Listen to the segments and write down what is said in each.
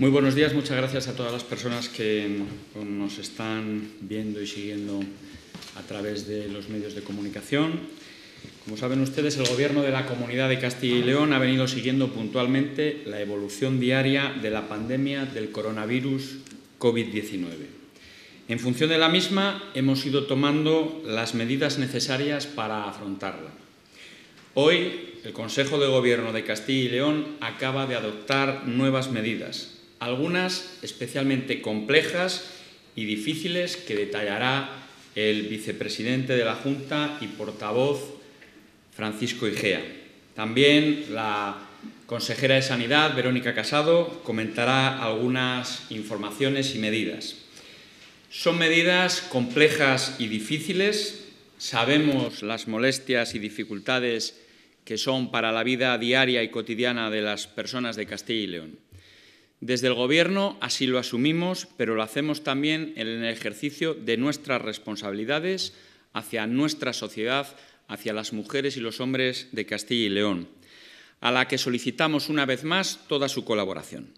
Muy buenos días, muchas gracias a todas las personas que nos están viendo y siguiendo a través de los medios de comunicación. Como saben ustedes, el Gobierno de la Comunidad de Castilla y León ha venido siguiendo puntualmente la evolución diaria de la pandemia del coronavirus COVID-19. En función de la misma, hemos ido tomando las medidas necesarias para afrontarla. Hoy, el Consejo de Gobierno de Castilla y León acaba de adoptar nuevas medidas algunas especialmente complejas y difíciles que detallará el vicepresidente de la Junta y portavoz Francisco Igea. También la consejera de Sanidad, Verónica Casado, comentará algunas informaciones y medidas. Son medidas complejas y difíciles. Sabemos las molestias y dificultades que son para la vida diaria y cotidiana de las personas de Castilla y León. Desde el Gobierno así lo asumimos, pero lo hacemos también en el ejercicio de nuestras responsabilidades hacia nuestra sociedad, hacia las mujeres y los hombres de Castilla y León, a la que solicitamos una vez más toda su colaboración.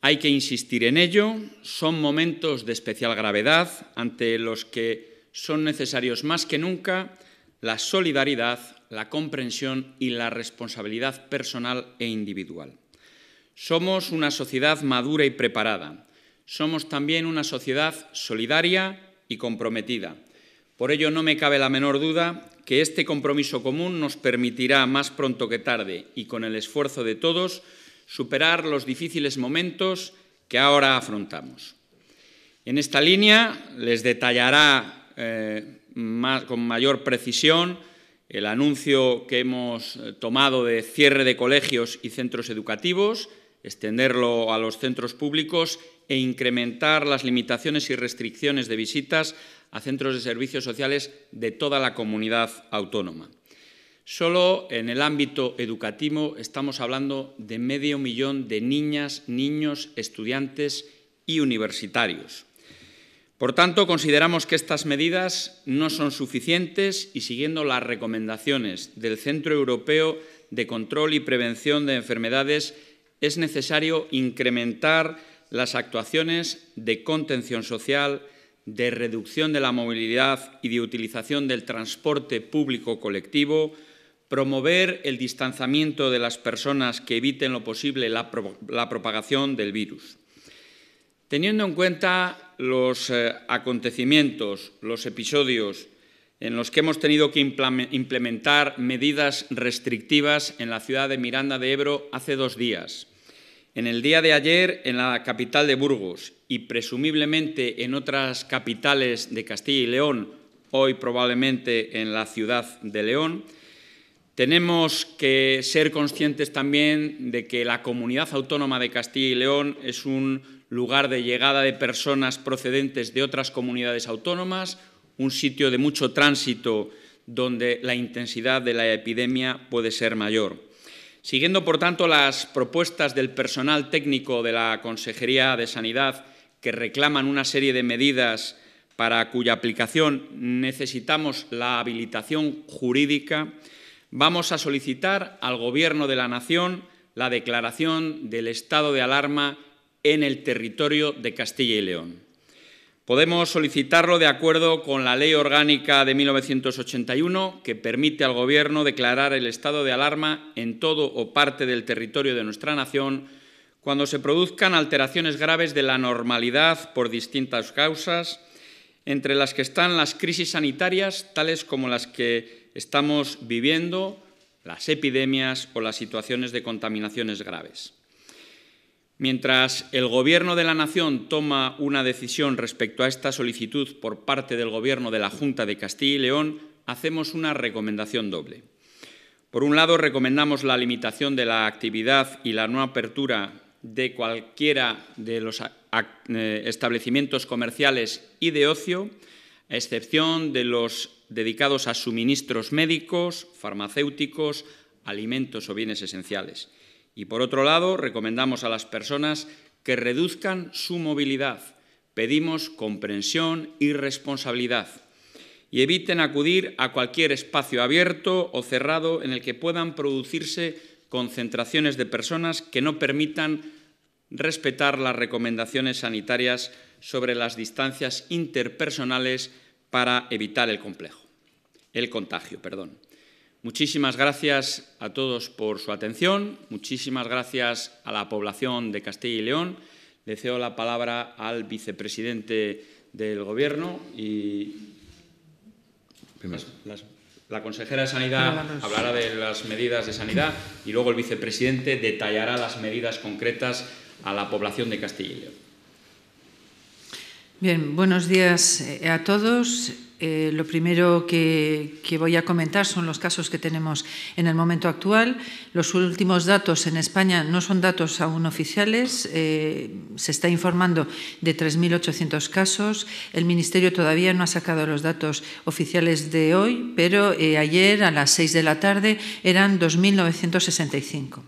Hay que insistir en ello, son momentos de especial gravedad ante los que son necesarios más que nunca la solidaridad, la comprensión y la responsabilidad personal e individual. Somos una sociedad madura y preparada. Somos también una sociedad solidaria y comprometida. Por ello, no me cabe la menor duda que este compromiso común nos permitirá, más pronto que tarde y con el esfuerzo de todos, superar los difíciles momentos que ahora afrontamos. En esta línea les detallará eh, con mayor precisión el anuncio que hemos eh, tomado de cierre de colegios y centros educativos, extenderlo a los centros públicos e incrementar las limitaciones y restricciones de visitas a centros de servicios sociales de toda la comunidad autónoma. Solo en el ámbito educativo estamos hablando de medio millón de niñas, niños, estudiantes y universitarios. Por tanto, consideramos que estas medidas no son suficientes y siguiendo las recomendaciones del Centro Europeo de Control y Prevención de Enfermedades es necesario incrementar las actuaciones de contención social, de reducción de la movilidad y de utilización del transporte público colectivo, promover el distanciamiento de las personas que eviten lo posible la, propagación del virus. Teniendo en cuenta los eh, acontecimientos, los episodios en los que hemos tenido que implementar medidas restrictivas en la ciudad de Miranda de Ebro hace dos días, en el día de ayer en la capital de Burgos y presumiblemente en otras capitales de Castilla y León, hoy probablemente en la ciudad de León, tenemos que ser conscientes también de que la comunidad autónoma de Castilla y León es un lugar de llegada de personas procedentes de otras comunidades autónomas un sitio de mucho tránsito donde la intensidad de la epidemia puede ser mayor. Siguiendo, por tanto, las propuestas del personal técnico de la Consejería de Sanidad, que reclaman una serie de medidas para cuya aplicación necesitamos la habilitación jurídica, vamos a solicitar al Gobierno de la Nación la declaración del estado de alarma en el territorio de Castilla y León. Podemos solicitarlo de acuerdo con la Ley Orgánica de 1981, que permite al Gobierno declarar el estado de alarma en todo o parte del territorio de nuestra nación cuando se produzcan alteraciones graves de la normalidad por distintas causas, entre las que están las crisis sanitarias, tales como las que estamos viviendo, las epidemias o las situaciones de contaminaciones graves. Mientras el Gobierno de la Nación toma una decisión respecto a esta solicitud por parte del Gobierno de la Junta de Castilla y León, hacemos una recomendación doble. Por un lado, recomendamos la limitación de la actividad y la no apertura de cualquiera de los eh, establecimientos comerciales y de ocio, a excepción de los dedicados a suministros médicos, farmacéuticos, alimentos o bienes esenciales. Y por otro lado, recomendamos a las personas que reduzcan su movilidad. Pedimos comprensión y responsabilidad. Y eviten acudir a cualquier espacio abierto o cerrado en el que puedan producirse concentraciones de personas que no permitan respetar las recomendaciones sanitarias sobre las distancias interpersonales para evitar el complejo, el contagio, perdón. Muchísimas gracias a todos por su atención. Muchísimas gracias a la población de Castilla y León. Le cedo la palabra al vicepresidente del Gobierno y la consejera de Sanidad hablará de las medidas de sanidad y luego el vicepresidente detallará las medidas concretas a la población de Castilla y León. Bien, buenos días eh, a todos. Eh, lo primero que, voy a comentar son los casos que tenemos en el momento actual. Los últimos datos en España no son datos aún oficiales. Eh, se está informando de 3.800 casos. El Ministerio todavía no ha sacado los datos oficiales de hoy, pero eh, ayer a las 6 de la tarde eran 2.965.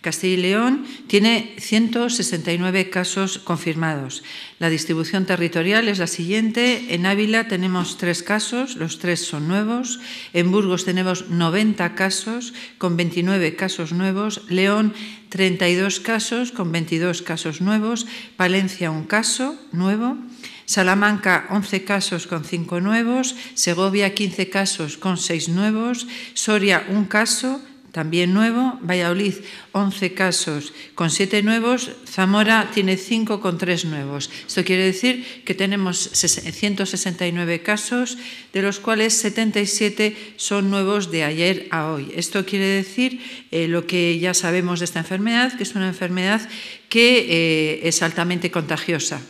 Castilla y León tiene 169 casos confirmados. La distribución territorial es la siguiente. En Ávila tenemos tres casos, los tres son nuevos. En Burgos tenemos 90 casos, con 29 casos nuevos. León 32 casos, con 22 casos nuevos. Palencia un caso nuevo. Salamanca 11 casos con 5 nuevos, Segovia 15 casos con 6 nuevos, Soria un caso, también nuevo, Valladolid 11 casos con 7 nuevos, Zamora tiene 5 con 3 nuevos. Esto quiere decir que tenemos 169 casos, de los cuales 77 son nuevos de ayer a hoy. Esto quiere decir eh, lo que ya sabemos de esta enfermedad, que es una enfermedad que eh, es altamente contagiosa.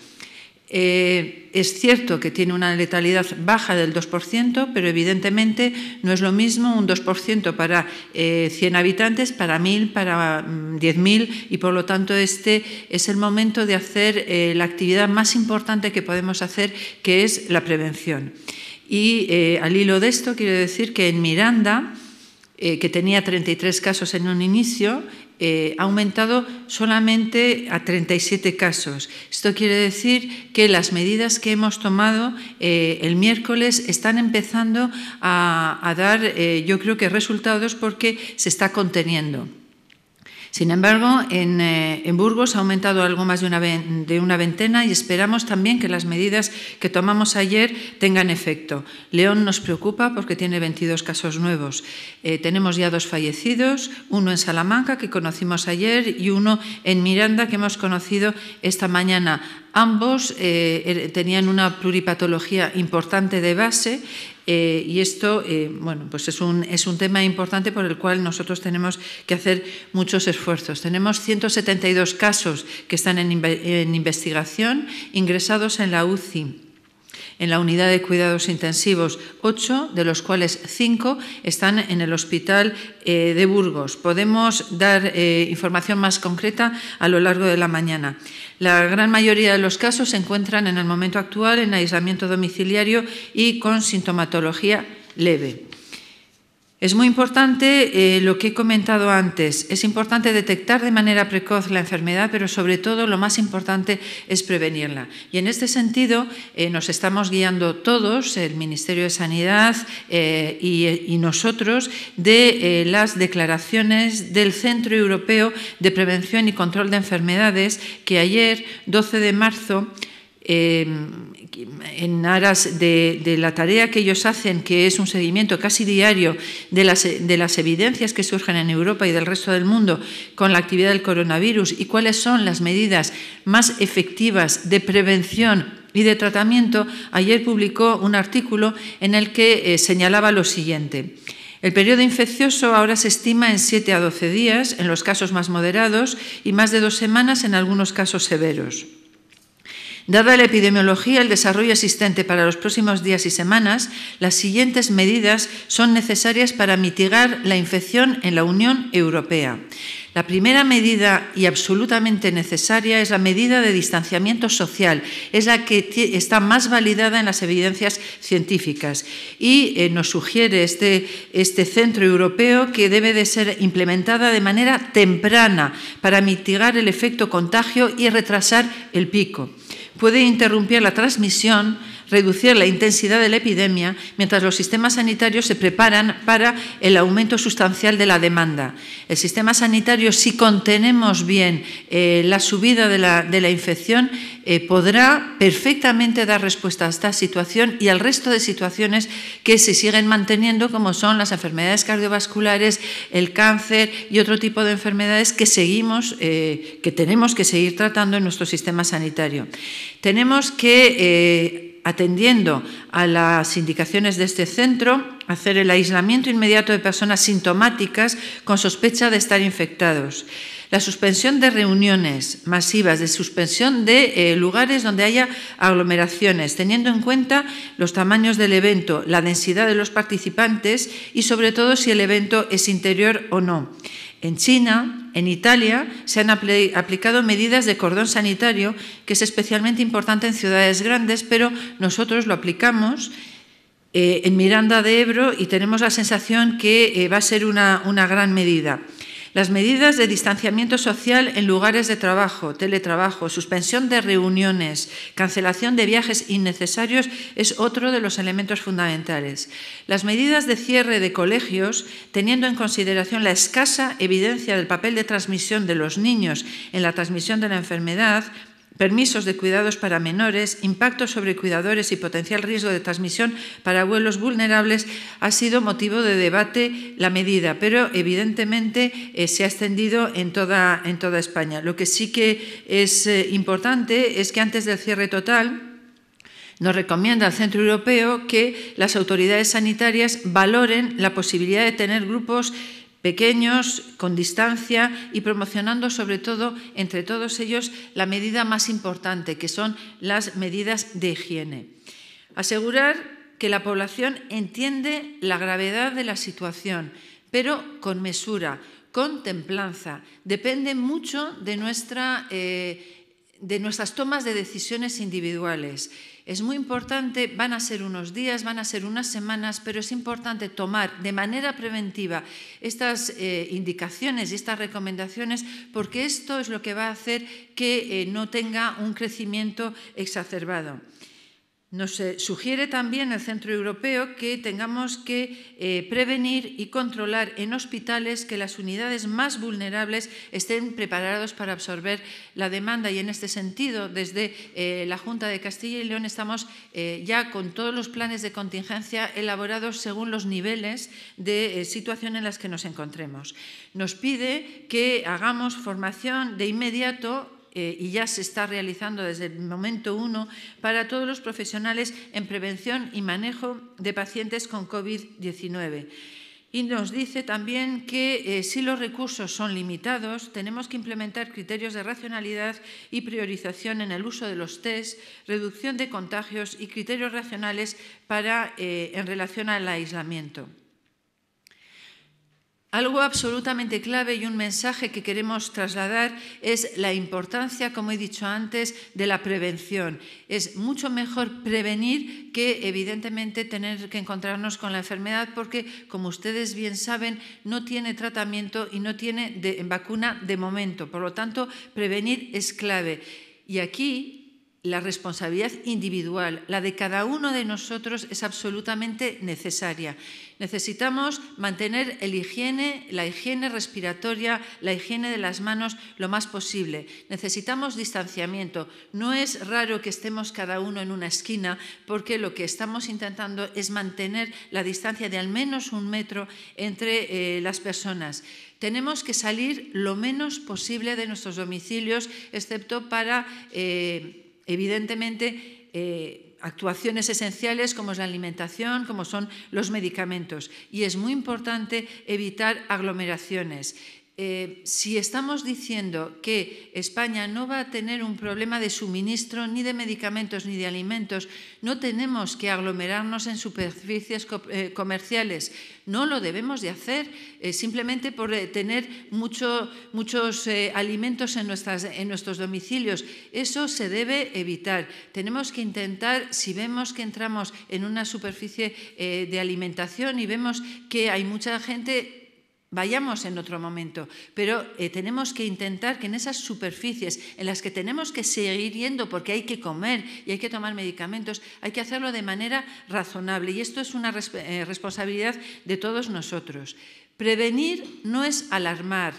Eh, es cierto que tiene una letalidad baja del 2%, pero evidentemente no es lo mismo un 2% para 100 eh, habitantes, para 1.000, para 10.000 mm, y por lo tanto este es el momento de hacer eh, la actividad más importante que podemos hacer, que es la prevención. Y al hilo de esto quiero decir que en Miranda, que tenía 33 casos en un inicio, eh, ha aumentado solamente a 37 casos. Esto quiere decir que las medidas que hemos tomado eh, el miércoles están empezando a, dar, eh, yo creo que resultados porque se está conteniendo. Sin embargo, eh, en, Burgos ha aumentado algo más de una, de una veintena y esperamos también que las medidas que tomamos ayer tengan efecto. León nos preocupa porque tiene 22 casos nuevos. Eh, tenemos ya dos fallecidos, uno en Salamanca que conocimos ayer y uno en Miranda que hemos conocido esta mañana. Ambos eh, er, tenían una pluripatología importante de base eh, y esto eh, bueno, pues es, un, es un tema importante por el cual nosotros tenemos que hacer muchos esfuerzos. Tenemos 172 casos que están en investigación ingresados en la UCI en la unidad de cuidados intensivos, ocho, de los cuales cinco están en el hospital eh, de Burgos. Podemos dar eh, información más concreta a lo largo de la mañana. La gran mayoría de los casos se encuentran en el momento actual en aislamiento domiciliario y con sintomatología leve. Es muy importante eh, lo que he comentado antes. Es importante detectar de manera precoz la enfermedad, pero sobre todo lo más importante es prevenirla. Y en este sentido eh, nos estamos guiando todos, el Ministerio de Sanidad eh, y, nosotros, de las declaraciones del Centro Europeo de Prevención y Control de Enfermedades que ayer, 12 de marzo, en aras de, la tarea que ellos hacen, que es un seguimiento casi diario de las, evidencias que surgen en Europa y del resto del mundo con la actividad del coronavirus y cuáles son las medidas más efectivas de prevención y de tratamiento, ayer publicó un artículo en el que eh, señalaba lo siguiente. El periodo infeccioso ahora se estima en 7 a 12 días en los casos más moderados y más de dos semanas en algunos casos severos. Dada la epidemiología, y el desarrollo existente para los próximos días y semanas, las siguientes medidas son necesarias para mitigar la infección en la Unión Europea. La primera medida y absolutamente necesaria es la medida de distanciamiento social, es la que está más validada en las evidencias científicas y eh, nos sugiere este, este centro europeo que debe de ser implementada de manera temprana para mitigar el efecto contagio y retrasar el pico puede interrumpir la transmisión reducir la intensidad de la epidemia mientras los sistemas sanitarios se preparan para el aumento sustancial de la demanda. El sistema sanitario, si contenemos bien eh, la subida de la, infección, eh, podrá perfectamente dar respuesta a esta situación y al resto de situaciones que se siguen manteniendo, como son las enfermedades cardiovasculares, el cáncer y otro tipo de enfermedades que seguimos, eh, que tenemos que seguir tratando en nuestro sistema sanitario. Tenemos que atendiendo a las indicaciones de este centro, hacer el aislamiento inmediato de personas sintomáticas con sospecha de estar infectados, la suspensión de reuniones masivas, de suspensión de eh, lugares donde haya aglomeraciones, teniendo en cuenta los tamaños del evento, la densidad de los participantes y sobre todo si el evento es interior o no. En China, en Italia se han aplicado medidas de cordón sanitario, que es especialmente importante en ciudades grandes, pero nosotros lo aplicamos eh, en Miranda de Ebro y tenemos la sensación que eh, va a ser una gran medida. Las medidas de distanciamiento social en lugares de trabajo, teletrabajo, suspensión de reuniones, cancelación de viajes innecesarios es otro de los elementos fundamentales. Las medidas de cierre de colegios, teniendo en consideración la escasa evidencia del papel de transmisión de los niños en la transmisión de la enfermedad, permisos de cuidados para menores, impacto sobre cuidadores y potencial riesgo de transmisión para abuelos vulnerables, ha sido motivo de debate la medida, pero evidentemente eh, se ha extendido en toda, en toda España. Lo que sí que es eh, importante es que antes del cierre total, nos recomienda al Centro Europeo que las autoridades sanitarias valoren la posibilidad de tener grupos pequeños, con distancia y promocionando sobre todo entre todos ellos la medida más importante, que son las medidas de higiene. Asegurar que la población entiende la gravedad de la situación, pero con mesura, con templanza. Depende mucho de, eh, de nuestras tomas de decisiones individuales. Es muy importante, van a ser unos días, van a ser unas semanas, pero es importante tomar de manera preventiva estas eh, indicaciones y estas recomendaciones porque esto es lo que va a hacer que eh, no tenga un crecimiento exacerbado. Nos eh, sugiere también el Centro Europeo que tengamos que eh, prevenir y controlar en hospitales que las unidades más vulnerables estén preparados para absorber la demanda y en este sentido desde eh, la Junta de Castilla y León estamos ya con todos los planes de contingencia elaborados según los niveles de situación en las que nos encontremos. Nos pide que hagamos formación de inmediato eh, y ya se está realizando desde el momento uno para todos los profesionales en prevención y manejo de pacientes con COVID-19. Y nos dice también que eh, si los recursos son limitados, tenemos que implementar criterios de racionalidad y priorización en el uso de los test, reducción de contagios y criterios racionales eh, en relación al aislamiento. Algo absolutamente clave y un mensaje que queremos trasladar es la importancia, como he dicho antes, de la prevención. Es mucho mejor prevenir que, evidentemente, tener que encontrarnos con la enfermedad porque, como ustedes bien saben, no tiene tratamiento y no tiene vacuna de momento. Por lo tanto, prevenir es clave. Y aquí la responsabilidad individual, la de cada uno de nosotros, es absolutamente necesaria. Necesitamos mantener el higiene, la higiene respiratoria, la higiene de las manos lo más posible. Necesitamos distanciamiento. No es raro que estemos cada uno en una esquina porque lo que estamos intentando es mantener la distancia de al menos un metro entre eh, las personas. Tenemos que salir lo menos posible de nuestros domicilios, excepto para... Eh, Evidentemente, eh, actuaciones esenciales como es la alimentación, como son los medicamentos. Y es muy importante evitar aglomeraciones. Eh, si estamos diciendo que España no va a tener un problema de suministro ni de medicamentos ni de alimentos, no tenemos que aglomerarnos en superficies eh, comerciales. No lo debemos de hacer eh, simplemente por tener mucho, muchos alimentos en, nuestras, en nuestros domicilios. Eso se debe evitar. Tenemos que intentar, si vemos que entramos en una superficie de alimentación y vemos que hay mucha gente vayamos en otro momento, pero eh, tenemos que intentar que en esas superficies en las que tenemos que seguir yendo porque hay que comer y hay que tomar medicamentos, hay que hacerlo de manera razonable y esto es una eh, responsabilidad de todos nosotros. Prevenir no es alarmar.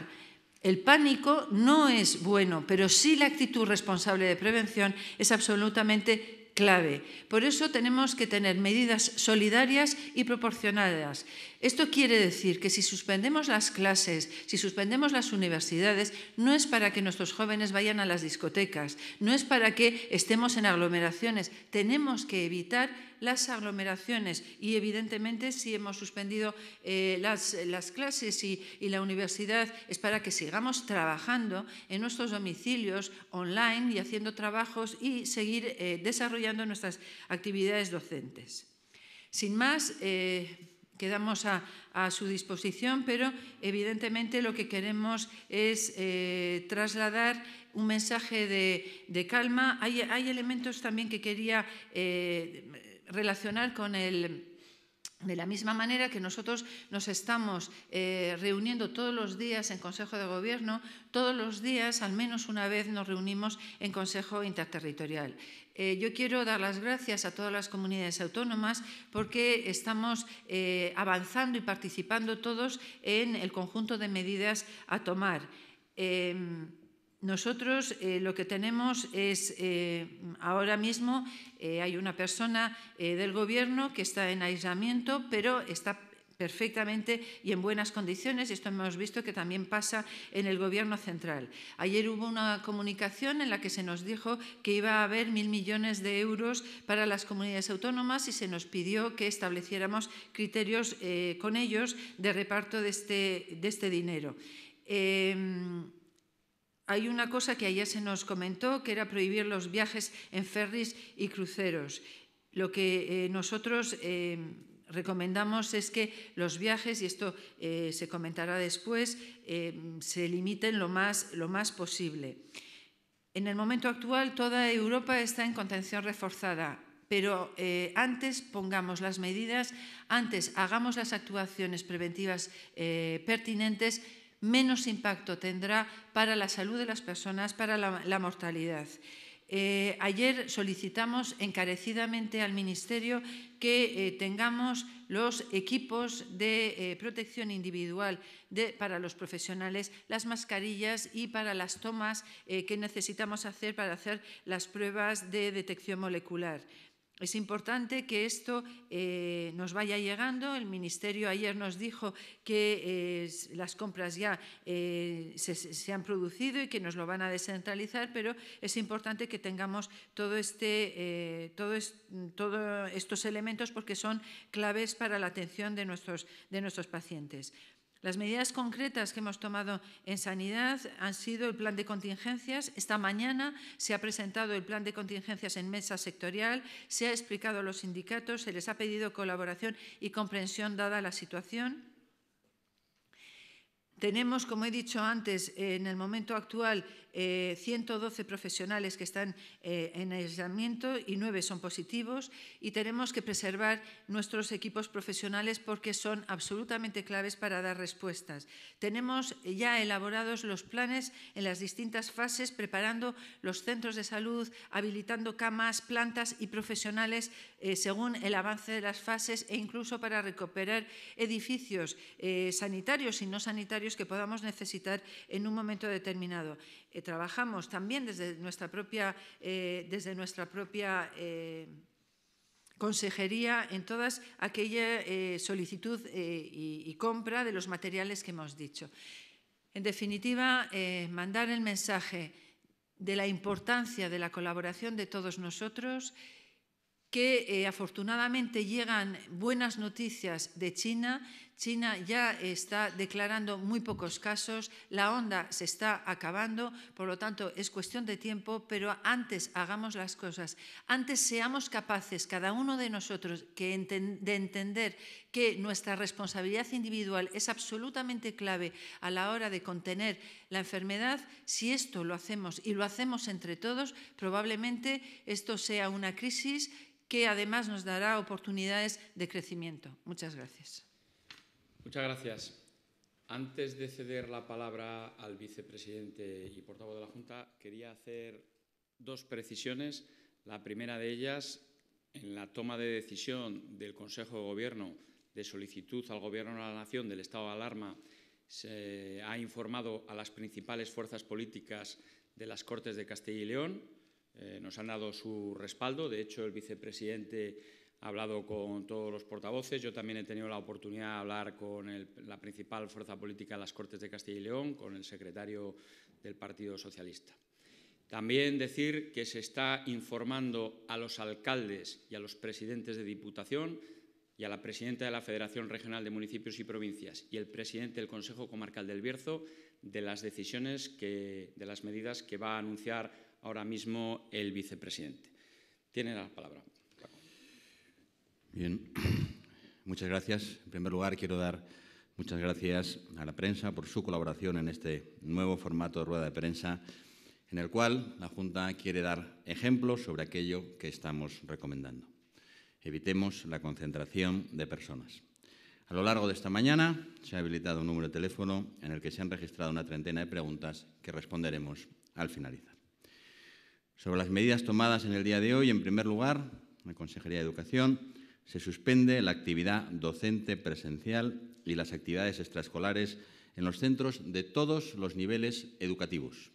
El pánico no es bueno, pero sí la actitud responsable de prevención es absolutamente clave. Por eso tenemos que tener medidas solidarias y proporcionadas. Esto quiere decir que si suspendemos las clases, si suspendemos las universidades, no es para que nuestros jóvenes vayan a las discotecas, no es para que estemos en aglomeraciones. Tenemos que evitar las aglomeraciones y evidentemente si hemos suspendido eh, las, clases y, la universidad es para que sigamos trabajando en nuestros domicilios online y haciendo trabajos y seguir eh, desarrollando nuestras actividades docentes. Sin más, eh, quedamos a, su disposición, pero evidentemente lo que queremos es eh, trasladar un mensaje de, calma. Hay, elementos también que quería eh, relacionar con el de la misma manera que nosotros nos estamos eh, reuniendo todos los días en Consejo de Gobierno, todos los días, al menos una vez, nos reunimos en Consejo Interterritorial. Eh, yo quiero dar las gracias a todas las comunidades autónomas porque estamos eh, avanzando y participando todos en el conjunto de medidas a tomar. Em, nosotros eh, lo que tenemos es, eh, ahora mismo eh, hay una persona del Gobierno que está en aislamiento, pero está perfectamente y en buenas condiciones. Esto hemos visto que también pasa en el Gobierno central. Ayer hubo una comunicación en la que se nos dijo que iba a haber mil millones de euros para las comunidades autónomas y se nos pidió que estableciéramos criterios con ellos de reparto de este, de este dinero. Em, hay una cosa que ayer se nos comentó, que era prohibir los viajes en ferries y cruceros. Lo que eh, nosotros eh, recomendamos es que los viajes, y esto eh, se comentará después, se limiten lo más, lo más posible. En el momento actual toda Europa está en contención reforzada, pero antes pongamos las medidas, antes hagamos las actuaciones preventivas pertinentes menos impacto tendrá para la salud de las personas, para la, mortalidad. Eh, ayer solicitamos encarecidamente al Ministerio que eh, tengamos los equipos de eh, protección individual para los profesionales, las mascarillas y para las tomas que necesitamos hacer para hacer las pruebas de detección molecular. Es importante que esto eh, nos vaya llegando. El Ministerio ayer nos dijo que eh, las compras ya eh, se, han producido y que nos lo van a descentralizar, pero es importante que tengamos todo este, todos estos elementos porque son claves para la atención de nuestros pacientes. Las medidas concretas que hemos tomado en sanidad han sido el plan de contingencias. Esta mañana se ha presentado el plan de contingencias en mesa sectorial, se ha explicado a los sindicatos, se les ha pedido colaboración y comprensión dada la situación. Tenemos, como he dicho antes, en el momento actual 112 eh, profesionales que están eh, en aislamiento y 9 son positivos y tenemos que preservar nuestros equipos profesionales porque son absolutamente claves para dar respuestas. Tenemos ya elaborados los planes en las distintas fases, preparando los centros de salud, habilitando camas, plantas y profesionales eh, según el avance de las fases e incluso para recuperar edificios sanitarios y no sanitarios que podamos necesitar en un momento determinado. Eh, trabajamos también desde nuestra propia, eh, desde nuestra propia eh, consejería en todas aquella solicitud y, compra de los materiales que hemos dicho. En definitiva, mandar el mensaje de la importancia de la colaboración de todos nosotros que afortunadamente llegan buenas noticias de China, China ya está declarando muy pocos casos, la onda se está acabando, por lo tanto es cuestión de tiempo, pero antes hagamos las cosas, antes seamos capaces cada uno de nosotros de entender que nuestra responsabilidad individual es absolutamente clave a la hora de contener la enfermedad, si esto lo hacemos y lo hacemos entre todos, probablemente esto sea una crisis que además nos dará oportunidades de crecimiento. Muchas gracias. Muchas gracias. Antes de ceder la palabra al vicepresidente y portavoz de la Junta, quería hacer dos precisiones. La primera de ellas, en la toma de decisión del Consejo de Gobierno de solicitud al Gobierno de la Nación del estado de alarma, se ha informado a las principales fuerzas políticas de las Cortes de Castilla y León. Eh, nos han dado su respaldo. De hecho, el vicepresidente hablado con todos los portavoces. Yo también he tenido la oportunidad de hablar con la principal fuerza política de las Cortes de Castilla y León, con el secretario del Partido Socialista. También decir que se está informando a los alcaldes y a los presidentes de Diputación y a la presidenta de la Federación Regional de Municipios y Provincias y el presidente del Consejo Comarcal del Bierzo de las decisiones, de las medidas que va a anunciar ahora mismo el vicepresidente. Tiene la palabra. Bien, muchas gracias. En primer lugar, quiero dar muchas gracias a la prensa por su colaboración en este nuevo formato de rueda de prensa, en el cual la Junta quiere dar ejemplos sobre aquello que estamos recomendando. Evitemos la concentración de personas. A lo largo de esta mañana se ha habilitado un número de teléfono en el que se han registrado una treintena de preguntas que responderemos al finalizar. Sobre las medidas tomadas en el día de hoy, en primer lugar, la Consejería de Educación se suspende la actividad docente presencial y las actividades extraescolares en los centros de todos los niveles educativos.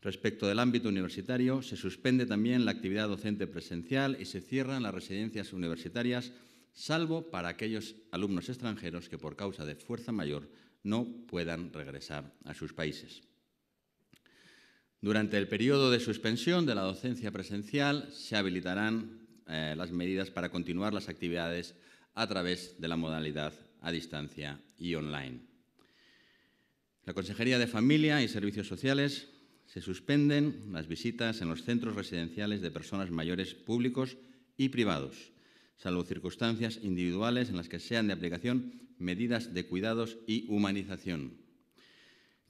Respecto del ámbito universitario, se suspende también la actividad docente presencial y se cierran las residencias universitarias, salvo para aquellos alumnos extranjeros que por causa de fuerza mayor no puedan regresar a sus países. Durante el periodo de suspensión de la docencia presencial se habilitarán eh, las medidas para continuar las actividades a través de la modalidad a distancia y online. La Consejería de Familia y Servicios Sociales se suspenden las visitas en los centros residenciales de personas mayores públicos y privados, salvo circunstancias individuales en las que sean de aplicación medidas de cuidados y humanización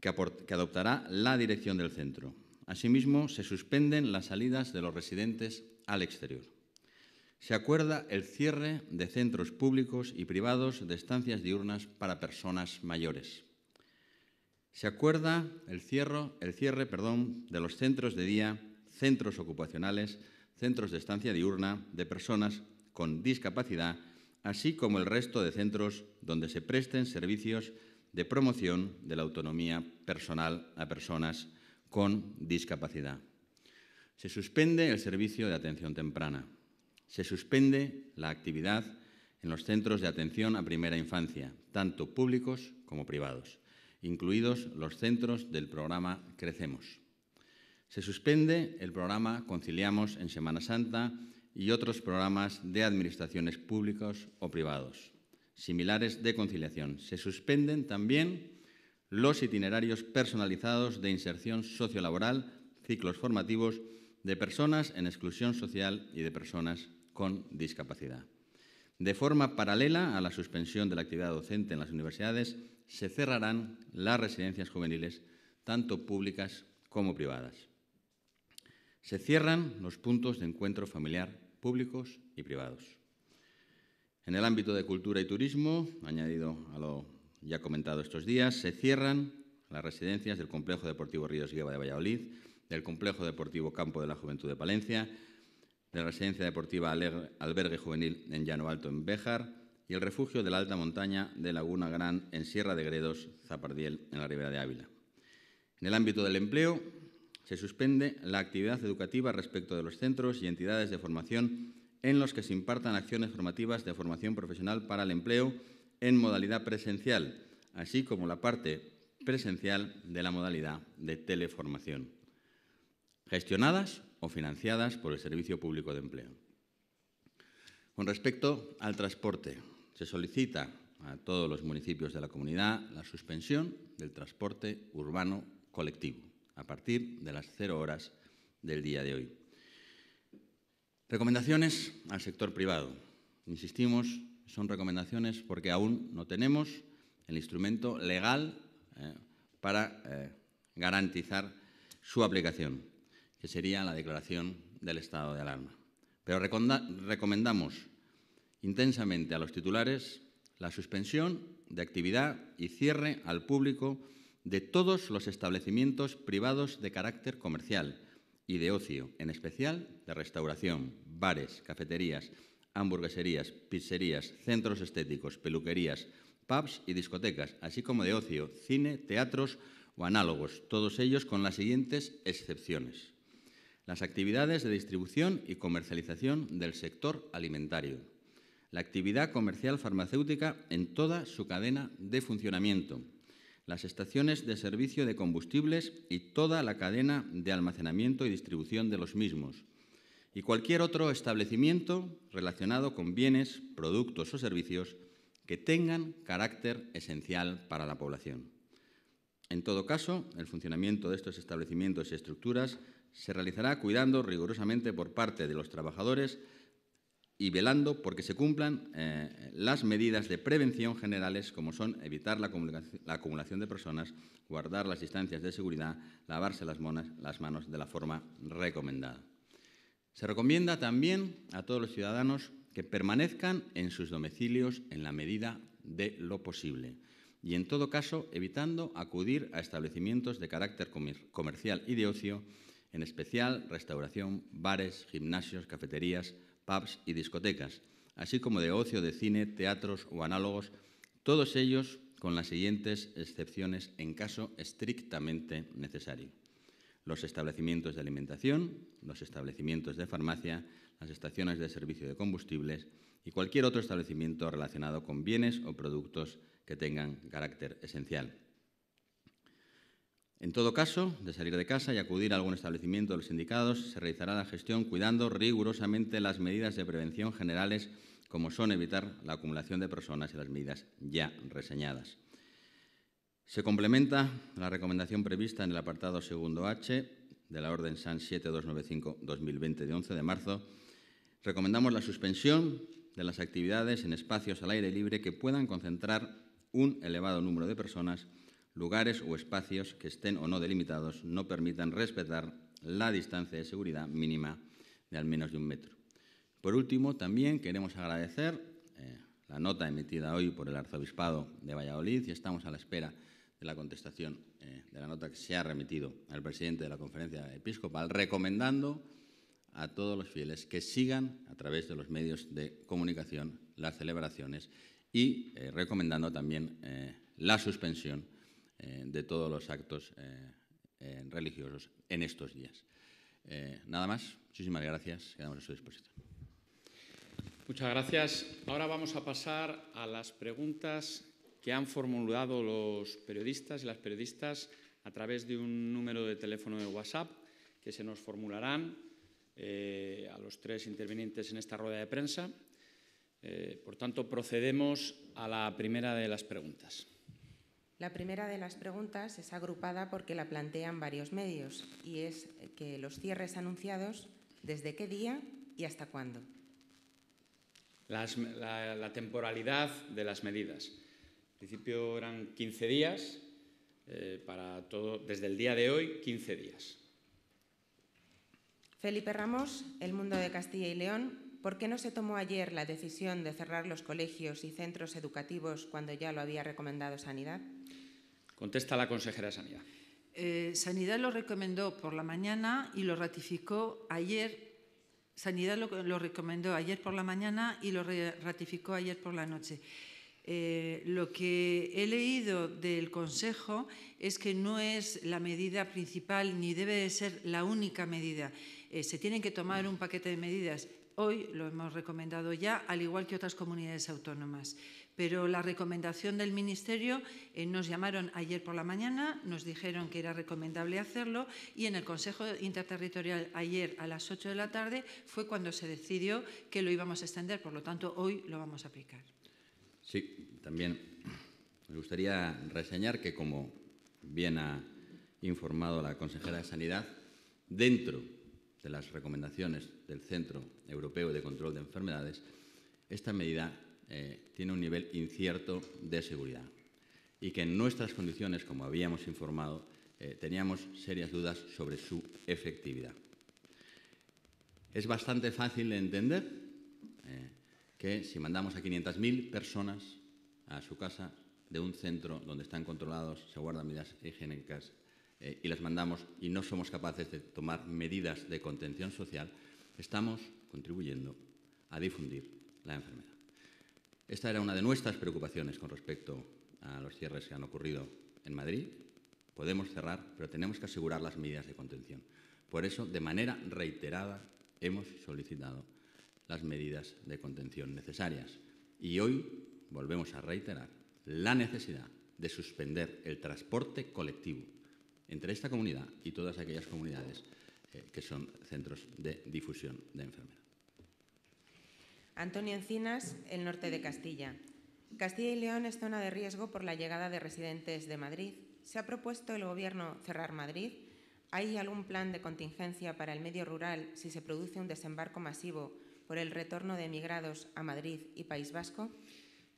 que adoptará la dirección del centro. Asimismo, se suspenden las salidas de los residentes al exterior se acuerda el cierre de centros públicos y privados de estancias diurnas para personas mayores. Se acuerda el, el cierre perdón, de los centros de día, centros ocupacionales, centros de estancia diurna de personas con discapacidad, así como el resto de centros donde se presten servicios de promoción de la autonomía personal a personas con discapacidad. Se suspende el servicio de atención temprana se suspende la actividad en los centros de atención a primera infancia, tanto públicos como privados, incluidos los centros del programa Crecemos. Se suspende el programa Conciliamos en Semana Santa y otros programas de administraciones públicas o privados, similares de conciliación. Se suspenden también los itinerarios personalizados de inserción sociolaboral, ciclos formativos de personas en exclusión social y de personas con discapacidad. De forma paralela a la suspensión de la actividad docente en las universidades, se cerrarán las residencias juveniles, tanto públicas como privadas. Se cierran los puntos de encuentro familiar públicos y privados. En el ámbito de cultura y turismo, añadido a lo ya comentado estos días, se cierran las residencias del Complejo Deportivo Ríos Gueva de Valladolid, del Complejo Deportivo Campo de la Juventud de Palencia, de la Residencia Deportiva Albergue Juvenil en Llano Alto, en Béjar, y el refugio de la alta montaña de Laguna Gran en Sierra de Gredos, Zapardiel, en la Ribera de Ávila. En el ámbito del empleo, se suspende la actividad educativa respecto de los centros y entidades de formación en los que se impartan acciones formativas de formación profesional para el empleo en modalidad presencial, así como la parte presencial de la modalidad de teleformación. Gestionadas o financiadas por el Servicio Público de Empleo. Con respecto al transporte, se solicita a todos los municipios de la comunidad la suspensión del transporte urbano colectivo a partir de las cero horas del día de hoy. Recomendaciones al sector privado. Insistimos, son recomendaciones porque aún no tenemos el instrumento legal eh, para eh, garantizar su aplicación que sería la declaración del estado de alarma. Pero recomendamos intensamente a los titulares la suspensión de actividad y cierre al público de todos los establecimientos privados de carácter comercial y de ocio, en especial de restauración, bares, cafeterías, hamburgueserías, pizzerías, centros estéticos, peluquerías, pubs y discotecas, así como de ocio, cine, teatros o análogos, todos ellos con las siguientes excepciones las actividades de distribución y comercialización del sector alimentario, la actividad comercial farmacéutica en toda su cadena de funcionamiento, las estaciones de servicio de combustibles y toda la cadena de almacenamiento y distribución de los mismos, y cualquier otro establecimiento relacionado con bienes, productos o servicios que tengan carácter esencial para la población. En todo caso, el funcionamiento de estos establecimientos y estructuras se realizará cuidando rigurosamente por parte de los trabajadores y velando porque se cumplan eh, las medidas de prevención generales como son evitar la, acumulación de personas, guardar las distancias de seguridad, lavarse las manos de la forma recomendada. Se recomienda también a todos los ciudadanos que permanezcan en sus domicilios en la medida de lo posible y en todo caso evitando acudir a establecimientos de carácter comercial y de ocio en especial restauración, bares, gimnasios, cafeterías, pubs y discotecas, así como de ocio de cine, teatros o análogos, todos ellos con las siguientes excepciones en caso estrictamente necesario. Los establecimientos de alimentación, los establecimientos de farmacia, las estaciones de servicio de combustibles y cualquier otro establecimiento relacionado con bienes o productos que tengan carácter esencial. En todo caso, de salir de casa y acudir a algún establecimiento de los sindicados, se realizará la gestión cuidando rigurosamente las medidas de prevención generales, como son evitar la acumulación de personas y las medidas ya reseñadas. Se complementa la recomendación prevista en el apartado segundo H de la Orden SAN 7295-2020 de 11 de marzo. Recomendamos la suspensión de las actividades en espacios al aire libre que puedan concentrar un elevado número de personas lugares o espacios que estén o no delimitados no permitan respetar la distancia de seguridad mínima de al menos de un metro. Por último, también queremos agradecer eh, la nota emitida hoy por el Arzobispado de Valladolid y estamos a la espera de la contestación eh, de la nota que se ha remitido al presidente de la Conferencia Episcopal, recomendando a todos los fieles que sigan a través de los medios de comunicación las celebraciones y eh, recomendando también la suspensión eh, de todos los actos eh, eh, religiosos en estos días. nada más, muchísimas gracias, quedamos a su disposición. Muchas gracias. Ahora vamos a pasar a las preguntas que han formulado los periodistas y las periodistas a través de un número de teléfono de WhatsApp que se nos formularán a los tres intervinientes en esta rueda de prensa. por tanto, procedemos a la primera de las preguntas. La primera de las preguntas es agrupada porque la plantean varios medios y es que los cierres anunciados, ¿desde qué día y hasta cuándo? la, temporalidad de las medidas. En principio eran 15 días, eh, para todo, desde el día de hoy, 15 días. Felipe Ramos, El Mundo de Castilla y León, ¿por qué no se tomó ayer la decisión de cerrar los colegios y centros educativos cuando ya lo había recomendado Sanidad? Contesta la consejera de Sanidad. Eh, Sanidad lo recomendó por la mañana y lo ratificó ayer. Sanidad lo, recomendó ayer por la mañana y lo ratificó ayer por la noche. Eh, lo que he leído del Consejo es que no es la medida principal ni debe de ser la única medida. Eh, se tienen que tomar un paquete de medidas hoy lo hemos recomendado ya, al igual que otras comunidades autónomas. Pero la recomendación del Ministerio eh, nos llamaron ayer por la mañana, nos dijeron que era recomendable hacerlo y en el Consejo Interterritorial ayer a las 8 de la tarde fue cuando se decidió que lo íbamos a extender. Por lo tanto, hoy lo vamos a aplicar. Sí, también me gustaría reseñar que, como bien ha informado la consejera de Sanidad, dentro de las recomendaciones del Centro Europeo de Control de Enfermedades, esta medida eh, tiene un nivel incierto de seguridad y que en nuestras condiciones, como habíamos informado, eh, teníamos serias dudas sobre su efectividad. Es bastante fácil de entender eh, que si mandamos a 500.000 personas a su casa de un centro donde están controlados, se guardan medidas higiénicas eh, y las mandamos y no somos capaces de tomar medidas de contención social, estamos contribuyendo a difundir la enfermedad. Esta era una de nuestras preocupaciones con respecto a los cierres que han ocurrido en Madrid. Podemos cerrar, pero tenemos que asegurar las medidas de contención. Por eso, de manera reiterada, hemos solicitado las medidas de contención necesarias. Y hoy volvemos a reiterar la necesidad de suspender el transporte colectivo entre esta comunidad y todas aquellas comunidades eh, que son centros de difusión de enfermedad. Antonio Encinas, el norte de Castilla. Castilla y León es zona de riesgo por la llegada de residentes de Madrid. ¿Se ha propuesto el Gobierno cerrar Madrid? ¿Hay algún plan de contingencia para el medio rural si se produce un desembarco masivo por el retorno de emigrados a Madrid y País Vasco?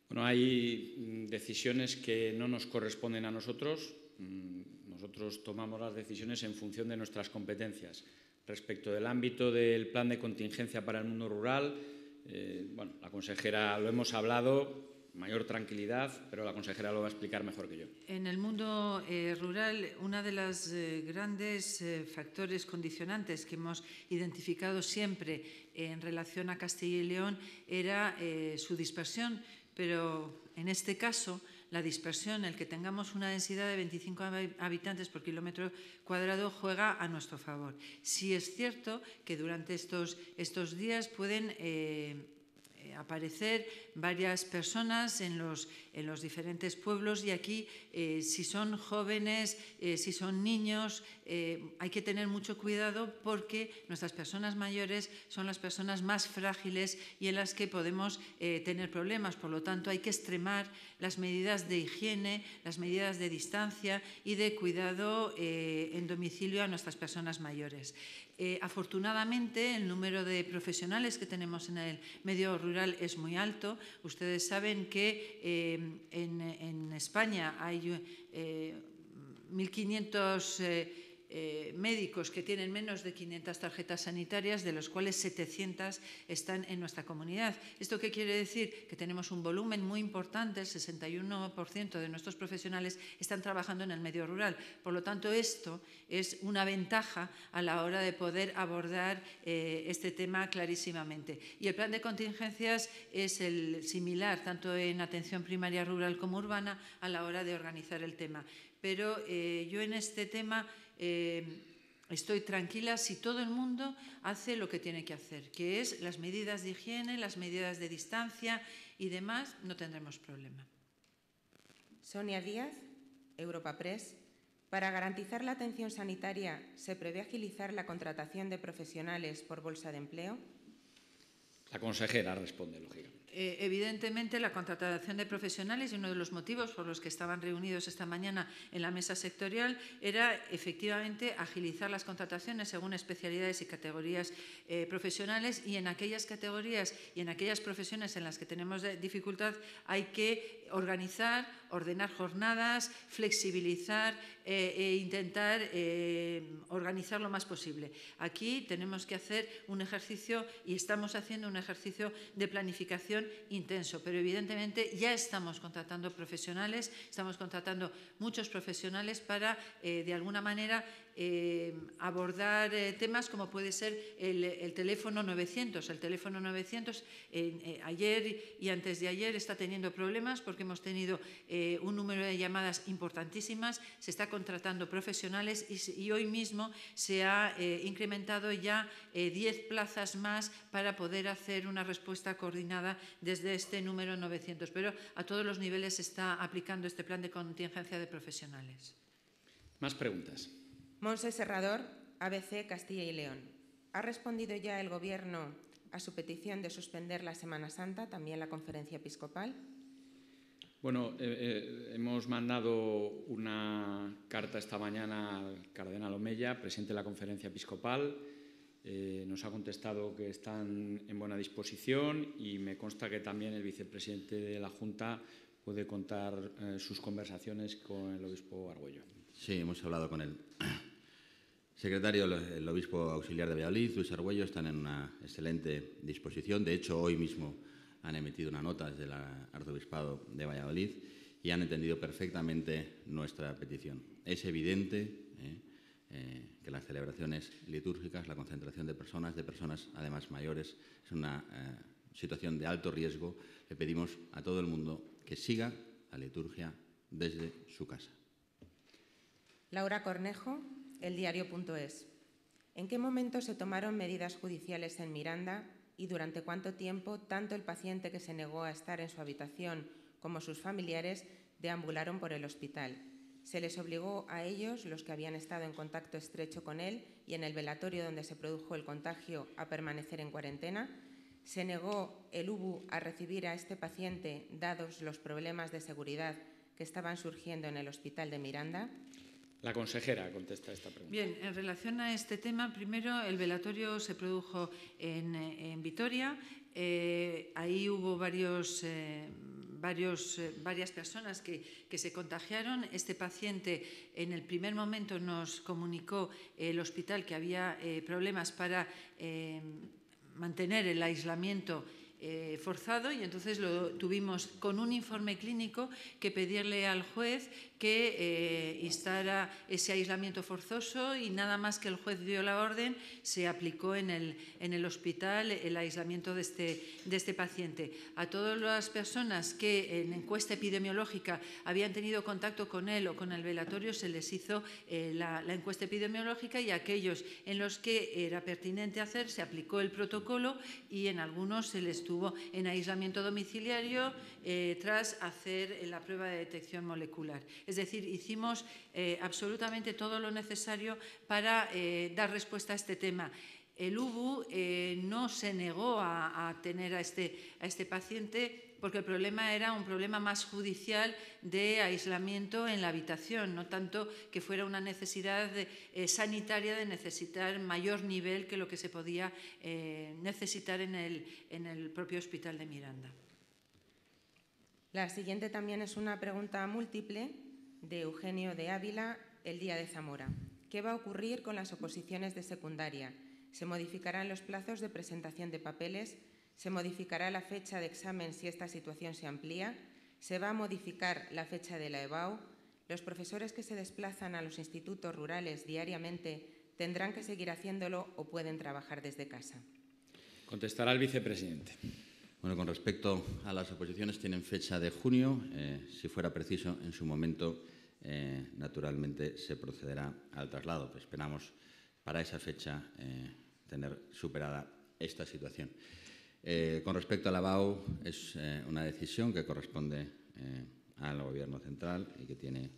Bueno, hay mm, decisiones que no nos corresponden a nosotros. Mm, nosotros tomamos las decisiones en función de nuestras competencias. Respecto del ámbito del plan de contingencia para el mundo rural, eh, bueno, la consejera lo hemos hablado, mayor tranquilidad, pero la consejera lo va a explicar mejor que yo. En el mundo eh, rural, uno de los eh, grandes factores condicionantes que hemos identificado siempre en relación a Castilla y León era su dispersión, pero en este caso la dispersión, el que tengamos una densidad de 25 habitantes por kilómetro cuadrado juega a nuestro favor. Si es cierto que durante estos, estos días pueden... Eh, eh, aparecer varias personas en los, en los diferentes pueblos y aquí eh, si son jóvenes, si son niños, eh, hay que tener mucho cuidado porque nuestras personas mayores son las personas más frágiles y en las que podemos eh, tener problemas. Por lo tanto, hay que extremar las medidas de higiene, las medidas de distancia y de cuidado eh, en domicilio a nuestras personas mayores. afortunadamente, el número de profesionales que tenemos en el medio rural es muy alto. Ustedes saben que en, España hay 1.500 eh, médicos que tienen menos de 500 tarjetas sanitarias, de los cuales 700 están en nuestra comunidad. ¿Esto qué quiere decir? Que tenemos un volumen muy importante, el 61% de nuestros profesionales están trabajando en el medio rural. Por lo tanto, esto es una ventaja a la hora de poder abordar eh, este tema clarísimamente. Y el plan de contingencias es el similar, tanto en atención primaria rural como urbana, a la hora de organizar el tema. Pero eh, yo en este tema... Em, estoy tranquila si todo el mundo hace lo que tiene que hacer, que es las medidas de higiene, las medidas de distancia y demás, no tendremos problema. Sonia Díaz, Europa Press. Para garantizar la atención sanitaria, ¿se prevé agilizar la contratación de profesionales por bolsa de empleo? La consejera responde, lógicamente. Eh, evidentemente, la contratación de profesionales y uno de los motivos por los que estaban reunidos esta mañana en la mesa sectorial era efectivamente agilizar las contrataciones según especialidades y categorías eh, profesionales y en aquellas categorías y en aquellas profesiones en las que tenemos dificultad hay que organizar, ordenar jornadas, flexibilizar eh, e intentar eh, organizar lo más posible. Aquí tenemos que hacer un ejercicio y estamos haciendo un ejercicio de planificación intenso, pero evidentemente ya estamos contratando profesionales, estamos contratando muchos profesionales para, eh, de alguna manera, eh, abordar eh, temas como puede ser el, teléfono 900. El teléfono 900 eh, ayer y antes de ayer está teniendo problemas porque hemos tenido un número de llamadas importantísimas, se está contratando profesionales y, hoy mismo se ha incrementado ya 10 plazas más para poder hacer una respuesta coordinada desde este número 900. Pero a todos los niveles se está aplicando este plan de contingencia de profesionales. Más preguntas. Monse Serrador, ABC Castilla y León. ¿Ha respondido ya el Gobierno a su petición de suspender la Semana Santa, también la conferencia episcopal? Bueno, eh, eh, hemos mandado una carta esta mañana al cardenal Omella, presidente de la conferencia episcopal. Eh, nos ha contestado que están en buena disposición y me consta que también el vicepresidente de la Junta puede contar sus conversaciones con el obispo Argüello. Sí, hemos hablado con él secretario, el obispo auxiliar de Valladolid, Luis Arguello, están en una excelente disposición. De hecho, hoy mismo han emitido una nota desde el arzobispado de Valladolid y han entendido perfectamente nuestra petición. Es evidente ¿eh? Eh, que las celebraciones litúrgicas, la concentración de personas, de personas además mayores, es una eh, situación de alto riesgo. Le pedimos a todo el mundo que siga la liturgia desde su casa. Laura Cornejo. El diario.es. ¿En qué momento se tomaron medidas judiciales en Miranda y durante cuánto tiempo tanto el paciente que se negó a estar en su habitación como sus familiares deambularon por el hospital? Se les obligó a ellos, los que habían estado en contacto estrecho con él y en el velatorio donde se produjo el contagio, a permanecer en cuarentena. Se negó el UBU a recibir a este paciente dados los problemas de seguridad que estaban surgiendo en el hospital de Miranda. La consejera contesta esta pregunta. Bien, en relación a este tema, primero el velatorio se produjo en, Vitoria. Eh, ahí hubo varios, eh, varios, eh, varias personas que, se contagiaron. Este paciente en el primer momento nos comunicó el hospital que había problemas para mantener el aislamiento forzado y entonces lo tuvimos con un informe clínico que pedirle al juez que eh, instara ese aislamiento forzoso y nada más que el juez dio la orden, se aplicó en el, en el hospital el aislamiento de este, de este paciente. A todas las personas que en encuesta epidemiológica habían tenido contacto con él o con el velatorio, se les hizo eh, la, encuesta epidemiológica y aquellos en los que era pertinente hacer, se aplicó el protocolo y en algunos se les tuvo en aislamiento domiciliario eh, tras hacer la prueba de detección molecular. Es decir, hicimos eh, absolutamente todo lo necesario para eh, dar respuesta a este tema. El UBU eh, no se negó a, tener este, a este, paciente porque el problema era un problema más judicial de aislamiento en la habitación, no tanto que fuera una necesidad sanitaria de necesitar mayor nivel que lo que se podía necesitar en el propio hospital de Miranda. La siguiente también es una pregunta múltiple de Eugenio de Ávila el día de Zamora. ¿Qué va a ocurrir con las oposiciones de secundaria? ¿Se modificarán los plazos de presentación de papeles? ¿Se modificará la fecha de examen si esta situación se amplía? ¿Se va a modificar la fecha de la EBAU? ¿Los profesores que se desplazan a los institutos rurales diariamente tendrán que seguir haciéndolo o pueden trabajar desde casa? Contestará el vicepresidente. Bueno, con respecto a las oposiciones, tienen fecha de junio. Eh, si fuera preciso, en su momento, eh, naturalmente, se procederá al traslado. Pues esperamos para esa fecha eh, tener superada esta situación. con respecto a la BAU, es una decisión que corresponde al Gobierno central y que tiene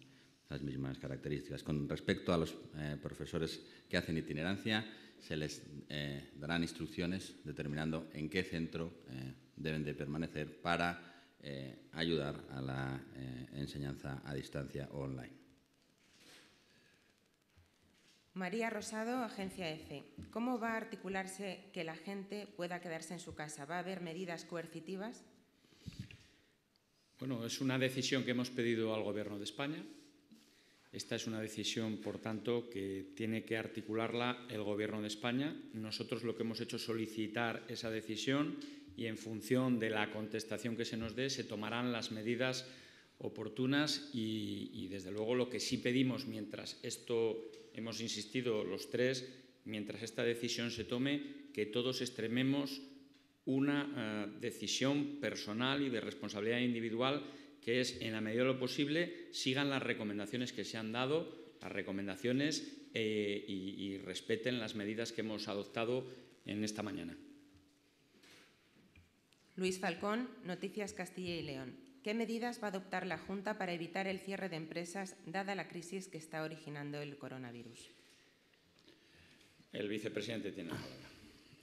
las mismas características. Con respecto a los profesores que hacen itinerancia, se les eh, darán instrucciones determinando en qué centro eh, deben de permanecer para eh, ayudar a la enseñanza a distancia online. María Rosado, Agencia EFE. ¿Cómo va a articularse que la gente pueda quedarse en su casa? ¿Va a haber medidas coercitivas? Bueno, es una decisión que hemos pedido al Gobierno de España esta es una decisión, por tanto, que tiene que articularla el Gobierno de España. Nosotros lo que hemos hecho es solicitar esa decisión y en función de la contestación que se nos dé se tomarán las medidas oportunas y, desde luego lo que sí pedimos mientras esto hemos insistido los tres, mientras esta decisión se tome, que todos extrememos una eh, decisión personal y de responsabilidad individual que es, en la medida de lo posible, sigan las recomendaciones que se han dado, las recomendaciones eh, y, respeten las medidas que hemos adoptado en esta mañana. Luis Falcón, Noticias Castilla y León. ¿Qué medidas va a adoptar la Junta para evitar el cierre de empresas dada la crisis que está originando el coronavirus? El vicepresidente tiene la palabra.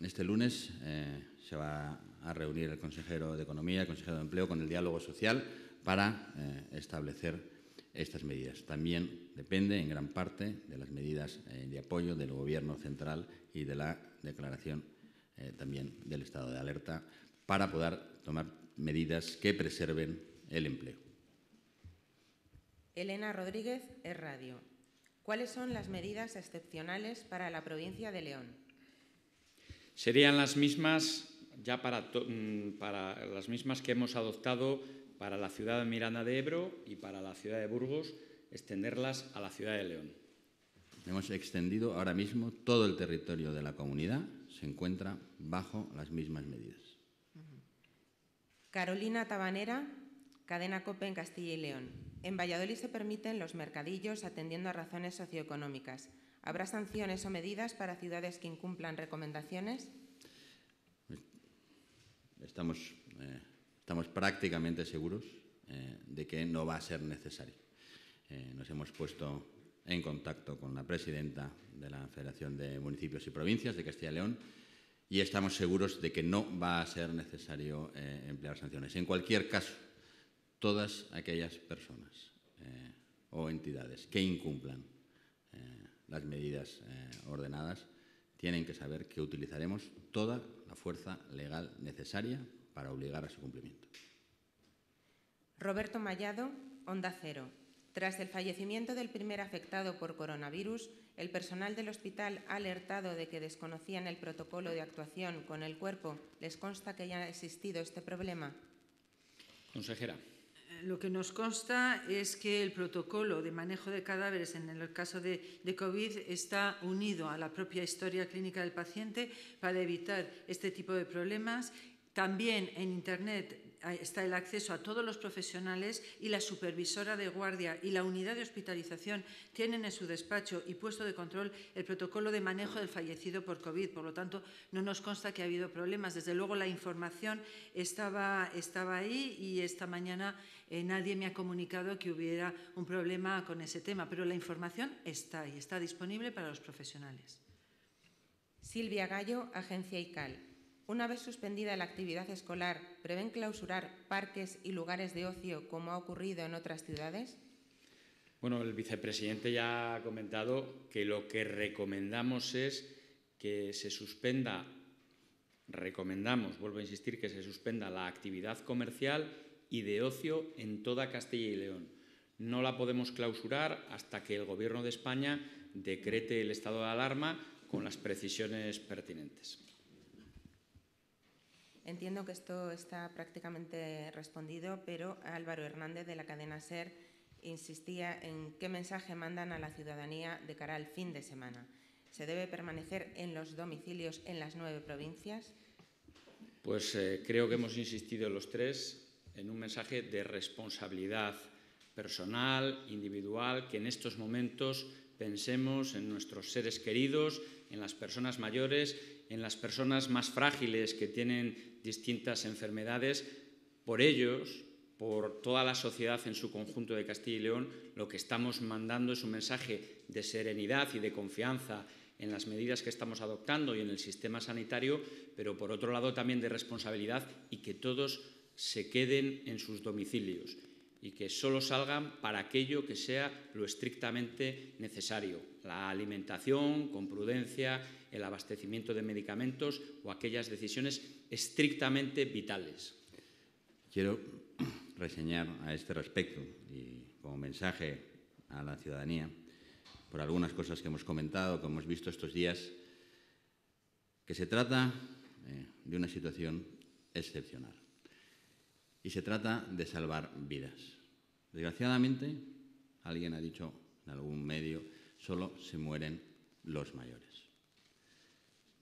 Este lunes eh, se va a reunir el consejero de Economía, el consejero de Empleo con el diálogo social para eh, establecer estas medidas. También depende en gran parte de las medidas eh, de apoyo del Gobierno central y de la declaración eh, también del estado de alerta para poder tomar medidas que preserven el empleo. Elena Rodríguez, es Radio. ¿Cuáles son las medidas excepcionales para la provincia de León? Serían las mismas ya para mm, las mismas que hemos adoptado para la ciudad de Miranda de Ebro y para la ciudad de Burgos, extenderlas a la ciudad de León. Hemos extendido ahora mismo todo el territorio de la comunidad, se encuentra bajo las mismas medidas. Carolina Tabanera, Cadena Cope en Castilla y León. En Valladolid se permiten los mercadillos atendiendo a razones socioeconómicas. ¿Habrá sanciones o medidas para ciudades que incumplan recomendaciones? Pues, estamos eh, estamos prácticamente seguros eh, de que no va a ser necesario. Eh, nos hemos puesto en contacto con la presidenta de la Federación de Municipios y Provincias de Castilla y León y estamos seguros de que no va a ser necesario eh, emplear sanciones. En cualquier caso, todas aquellas personas o entidades que incumplan las medidas ordenadas tienen que saber que utilizaremos toda la fuerza legal necesaria para obligar a su cumplimiento. Roberto Mallado, Onda Cero. Tras el fallecimiento del primer afectado por coronavirus, el personal del hospital ha alertado de que desconocían el protocolo de actuación con el cuerpo. ¿Les consta que ya ha existido este problema? Consejera. Eh, lo que nos consta es que el protocolo de manejo de cadáveres en el caso de, de, COVID está unido a la propia historia clínica del paciente para evitar este tipo de problemas también en Internet está el acceso a todos los profesionales y la supervisora de guardia y la unidad de hospitalización tienen en su despacho y puesto de control el protocolo de manejo del fallecido por COVID. Por lo tanto, no nos consta que ha habido problemas. Desde luego, la información estaba, ahí y esta mañana eh, nadie me ha comunicado que hubiera un problema con ese tema, pero la información está ahí, está disponible para los profesionales. Silvia Gallo, Agencia ICAL. Una vez suspendida la actividad escolar, ¿prevén clausurar parques y lugares de ocio como ha ocurrido en otras ciudades? Bueno, el vicepresidente ya ha comentado que lo que recomendamos es que se suspenda, recomendamos, vuelvo a insistir, que se suspenda la actividad comercial y de ocio en toda Castilla y León. No la podemos clausurar hasta que el Gobierno de España decrete el estado de alarma con las precisiones pertinentes. Entiendo que esto está prácticamente respondido, pero Álvaro Hernández de la cadena SER insistía en qué mensaje mandan a la ciudadanía de cara al fin de semana. ¿Se debe permanecer en los domicilios en las nueve provincias? Pues eh, creo que hemos insistido los tres en un mensaje de responsabilidad personal, individual, que en estos momentos pensemos en nuestros seres queridos, en las personas mayores, en las personas más frágiles que tienen distintas enfermedades, por ellos, por toda la sociedad en su conjunto de Castilla y León, lo que estamos mandando es un mensaje de serenidad y de confianza en las medidas que estamos adoptando y en el sistema sanitario, pero por otro lado también de responsabilidad y que todos se queden en sus domicilios y que solo salgan para aquello que sea lo estrictamente necesario, la alimentación con prudencia, el abastecimiento de medicamentos o aquellas decisiones estrictamente vitales. Quiero reseñar a este respecto y como mensaje a la ciudadanía por algunas cosas que hemos comentado, que hemos visto estos días, que se trata eh, de una situación excepcional y se trata de salvar vidas. Desgraciadamente, alguien ha dicho en algún medio, solo se mueren los mayores.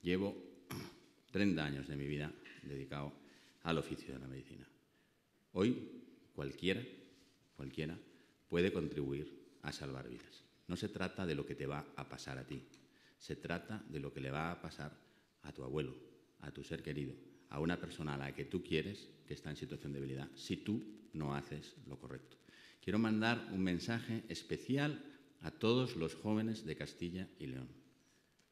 Llevo 30 años de mi vida dedicado al oficio de la medicina. Hoy cualquiera, cualquiera puede contribuir a salvar vidas. No se trata de lo que te va a pasar a ti, se trata de lo que le va a pasar a tu abuelo, a tu ser querido, a una persona a la que tú quieres que está en situación de debilidad, si tú no haces lo correcto. Quiero mandar un mensaje especial a todos los jóvenes de Castilla y León.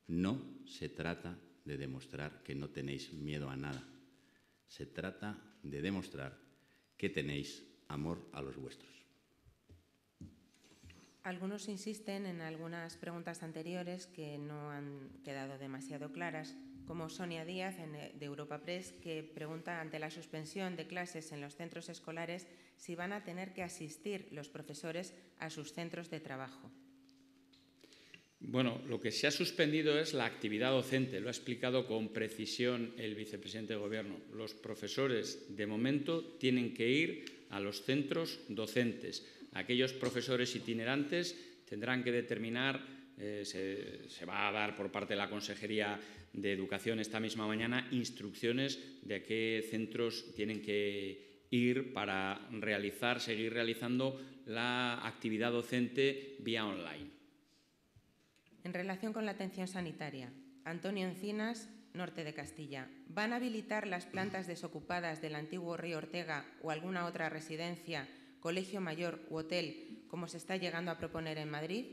No se trata de demostrar que no tenéis miedo a nada. Se trata de demostrar que tenéis amor a los vuestros. Algunos insisten en algunas preguntas anteriores que no han quedado demasiado claras, como Sonia Díaz eh, de Europa Press, que pregunta ante la suspensión de clases en los centros escolares si van a tener que asistir los profesores a sus centros de trabajo. Bueno, lo que se ha suspendido es la actividad docente, lo ha explicado con precisión el vicepresidente de Gobierno. Los profesores, de momento, tienen que ir a los centros docentes. Aquellos profesores itinerantes tendrán que determinar, eh, se, se va a dar por parte de la Consejería de Educación esta misma mañana, instrucciones de a qué centros tienen que ir para realizar, seguir realizando la actividad docente vía online en relación con la atención sanitaria. Antonio Encinas, norte de Castilla. ¿Van a habilitar las plantas desocupadas del antiguo río Ortega o alguna otra residencia, colegio mayor u hotel, como se está llegando a proponer en Madrid?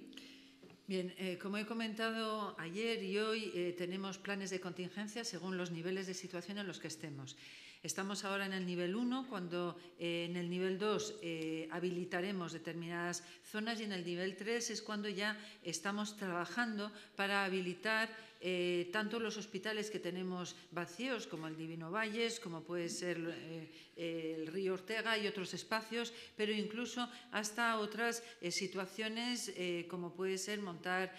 Bien, eh, como he comentado ayer y hoy, eh, tenemos planes de contingencia según los niveles de situación en los que estemos. Estamos ahora en el nivel 1, cuando eh, en el nivel 2 eh, habilitaremos determinadas zonas y en el nivel 3 es cuando ya estamos trabajando para habilitar eh, tanto los hospitales que tenemos vacíos, como el Divino Valles, como puede ser el río Ortega y otros espacios, pero incluso hasta otras situaciones como puede ser montar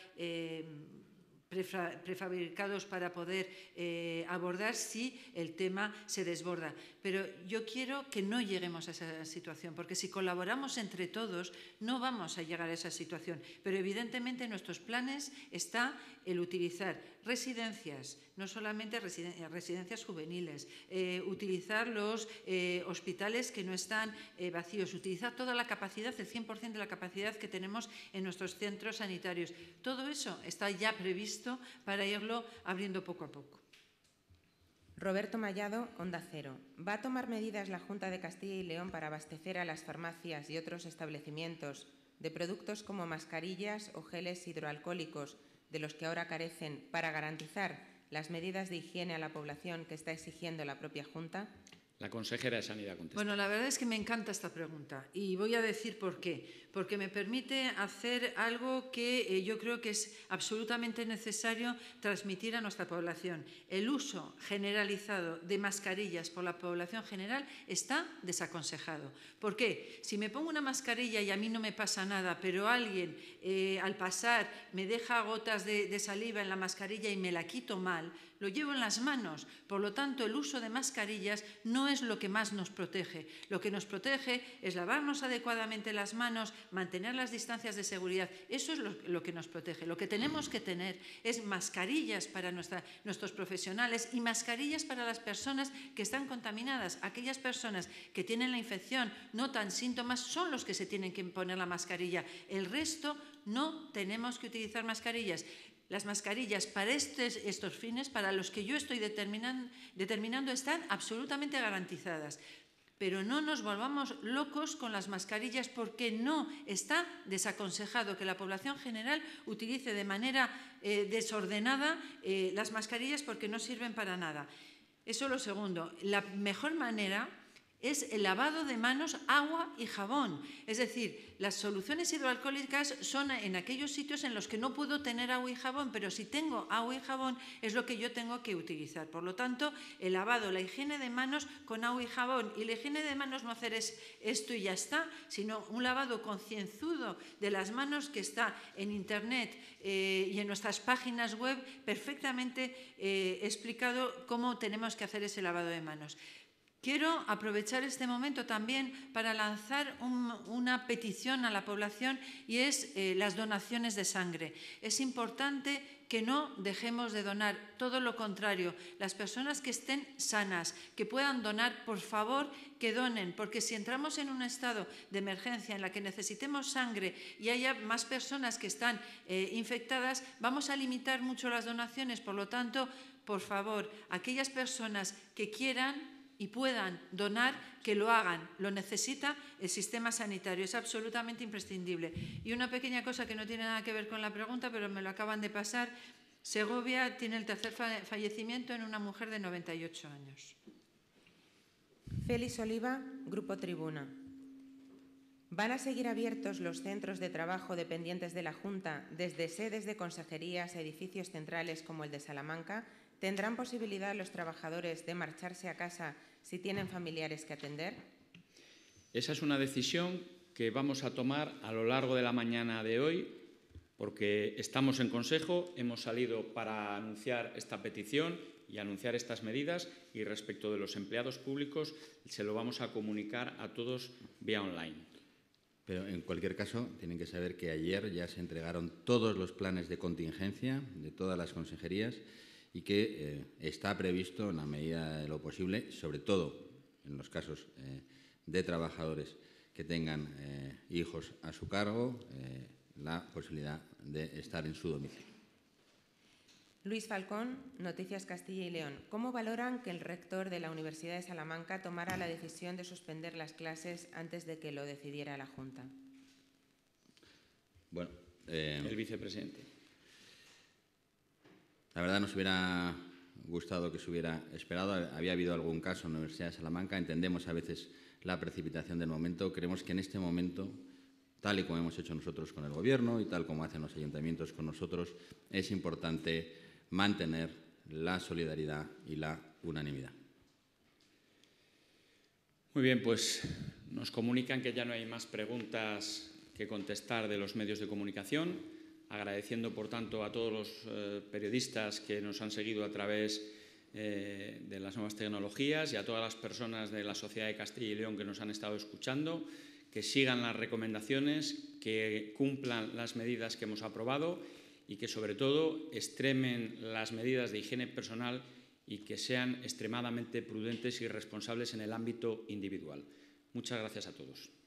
prefabricados para poder eh, abordar si el tema se desborda. Pero yo quiero que no lleguemos a esa situación, porque si colaboramos entre todos no vamos a llegar a esa situación. Pero evidentemente en nuestros planes está el utilizar residencias, no solamente eh, residencias juveniles, eh, utilizar los eh, hospitales que no están vacíos, utilizar toda la capacidad, el 100% de la capacidad que tenemos en nuestros centros sanitarios. Todo eso está ya previsto para irlo abriendo poco a poco. Roberto Mallado, Onda Cero. ¿Va a tomar medidas la Junta de Castilla y León para abastecer a las farmacias y otros establecimientos de productos como mascarillas o geles hidroalcohólicos de los que ahora carecen para garantizar las medidas de higiene a la población que está exigiendo la propia Junta? La consejera de Sanidad contesta. Bueno, la verdad es que me encanta esta pregunta y voy a decir por qué. Porque me permite hacer algo que eh, yo creo que es absolutamente necesario transmitir a nuestra población. El uso generalizado de mascarillas por la población general está desaconsejado. ¿Por qué? Si me pongo una mascarilla y a mí no me pasa nada, pero alguien eh, al pasar me deja gotas de saliva en la mascarilla y me la quito mal, lo llevo en las manos. Por lo tanto, el uso de mascarillas no es lo que más nos protege. Lo que nos protege es lavarnos adecuadamente las manos, mantener las distancias de seguridad. Eso es lo, que nos protege. Lo que tenemos que tener es mascarillas para nuestra, nuestros profesionales y mascarillas para las personas que están contaminadas. Aquellas personas que tienen la infección, no tan síntomas, son los que se tienen que poner la mascarilla. El resto no tenemos que utilizar mascarillas las mascarillas para estos fines, para los que yo estoy determinando, están absolutamente garantizadas. Pero no nos volvamos locos con las mascarillas porque no está desaconsejado que la población general utilice de manera eh, desordenada eh, las mascarillas porque no sirven para nada. Eso es lo segundo. La mejor manera es el lavado de manos, agua y jabón. Es decir, las soluciones hidroalcohólicas son en aquellos sitios en los que no puedo tener agua y jabón, pero si tengo agua y jabón es lo que yo tengo que utilizar. Por lo tanto, el lavado, la higiene de manos con agua y jabón. Y la higiene de manos no hacer es esto y ya está, sino un lavado concienzudo de las manos que está en Internet eh, y en nuestras páginas web perfectamente eh, explicado cómo tenemos que hacer ese lavado de manos. Quiero aprovechar este momento también para lanzar una petición a la población y es eh, las donaciones de sangre. Es importante que no dejemos de donar, todo lo contrario, las personas que estén sanas, que puedan donar, por favor, que donen, porque si entramos en un estado de emergencia en la que necesitemos sangre y haya más personas que están eh, infectadas, vamos a limitar mucho las donaciones. Por lo tanto, por favor, aquellas personas que quieran y puedan donar, que lo hagan. Lo necesita el sistema sanitario, es absolutamente imprescindible. Y una pequeña cosa que no tiene nada que ver con la pregunta, pero me lo acaban de pasar. Segovia tiene el tercer fallecimiento en una mujer de 98 años. Félix Oliva, Grupo Tribuna. ¿Van a seguir abiertos los centros de trabajo dependientes de la Junta desde sedes de consejerías a edificios centrales como el de Salamanca? ¿Tendrán posibilidad los trabajadores de marcharse a casa si tienen familiares que atender? Esa es una decisión que vamos a tomar a lo largo de la mañana de hoy, porque estamos en Consejo, hemos salido para anunciar esta petición y anunciar estas medidas y respecto de los empleados públicos se lo vamos a comunicar a todos vía online. Pero en cualquier caso, tienen que saber que ayer ya se entregaron todos los planes de contingencia de todas las consejerías y que eh, está previsto en la medida de lo posible, sobre todo en los casos eh, de trabajadores que tengan eh, hijos a su cargo, la posibilidad de estar en su domicilio. Luis Falcón, Noticias Castilla y León. ¿Cómo valoran que el rector de la Universidad de Salamanca tomara la decisión de suspender las clases antes de que lo decidiera la Junta? Bueno, el vicepresidente. La verdad nos hubiera gustado que se hubiera esperado. Había habido algún caso en la Universidad de Salamanca. Entendemos a veces la precipitación del momento. Creemos que en este momento, tal y como hemos hecho nosotros con el Gobierno y tal como hacen los ayuntamientos con nosotros, es importante mantener la solidaridad y la unanimidad. Muy bien, pues nos comunican que ya no hay más preguntas que contestar de los medios de comunicación agradeciendo por tanto a todos los eh, periodistas que nos han seguido a través eh, de las nuevas tecnologías y a todas las personas de la Sociedad de Castilla y León que nos han estado escuchando, que sigan las recomendaciones, que cumplan las medidas que hemos aprobado y que sobre todo extremen las medidas de higiene personal y que sean extremadamente prudentes y responsables en el ámbito individual. Muchas gracias a todos.